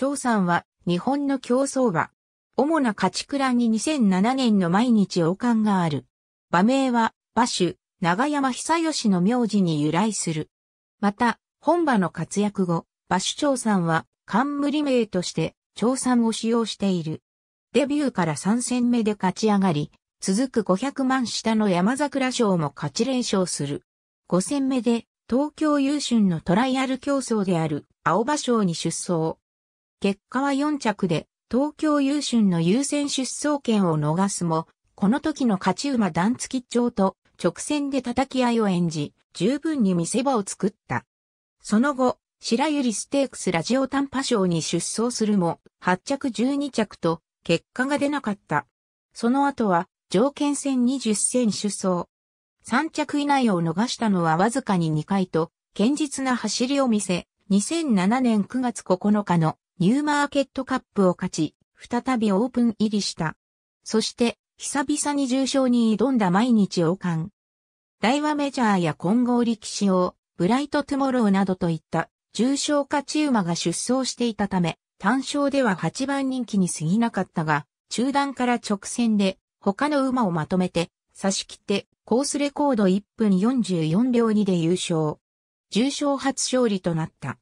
長さんは日本の競走馬。主な勝ち倉に2007年の毎日王冠がある。馬名は馬主、長山久義の名字に由来する。また、本馬の活躍後、馬主長さんは冠名として長さんを使用している。デビューから3戦目で勝ち上がり、続く500万下の山桜賞も勝ち連勝する。5戦目で東京優春のトライアル競争である青葉賞に出走。結果は4着で、東京優春の優先出走権を逃すも、この時の勝ち馬段付き長と直線で叩き合いを演じ、十分に見せ場を作った。その後、白百合ステークスラジオ短波賞に出走するも、8着12着と結果が出なかった。その後は、条件戦20戦出走。3着以内を逃したのはわずかに2回と、堅実な走りを見せ、2007年9月9日のニューマーケットカップを勝ち、再びオープン入りした。そして、久々に重賞に挑んだ毎日王冠。大和メジャーや混合力士王、ブライトトゥモローなどといった重賞勝ち馬が出走していたため、単勝では8番人気に過ぎなかったが、中段から直線で他の馬をまとめて差し切ってコースレコード1分44秒2で優勝。重賞初勝利となった。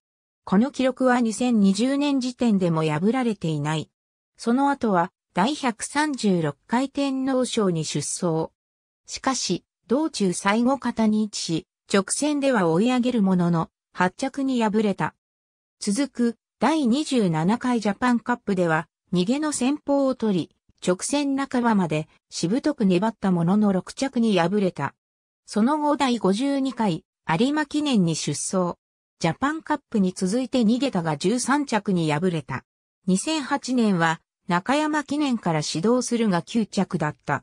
この記録は2020年時点でも破られていない。その後は、第136回天皇賞に出走。しかし、道中最後方に位置し、直線では追い上げるものの、発着に敗れた。続く、第27回ジャパンカップでは、逃げの先方を取り、直線半ばまで、しぶとく粘ったものの6着に敗れた。その後第52回、有馬記念に出走。ジャパンカップに続いて逃げたが13着に敗れた。2008年は中山記念から指導するが9着だった。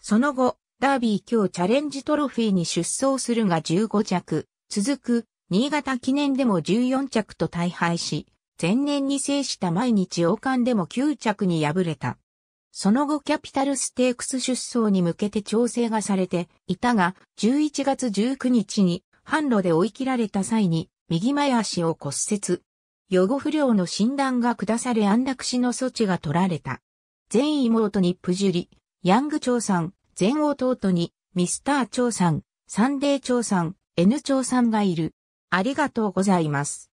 その後、ダービー今日チャレンジトロフィーに出走するが15着、続く、新潟記念でも14着と大敗し、前年に制した毎日王冠でも9着に敗れた。その後キャピタルステークス出走に向けて調整がされていたが、11月19日に販路で追い切られた際に右前足を骨折。予後不良の診断が下され安楽死の措置が取られた。全妹にプジュリ、ヤング長さん、全弟にミスター長さん、サンデー長さん、N 長さんがいる。ありがとうございます。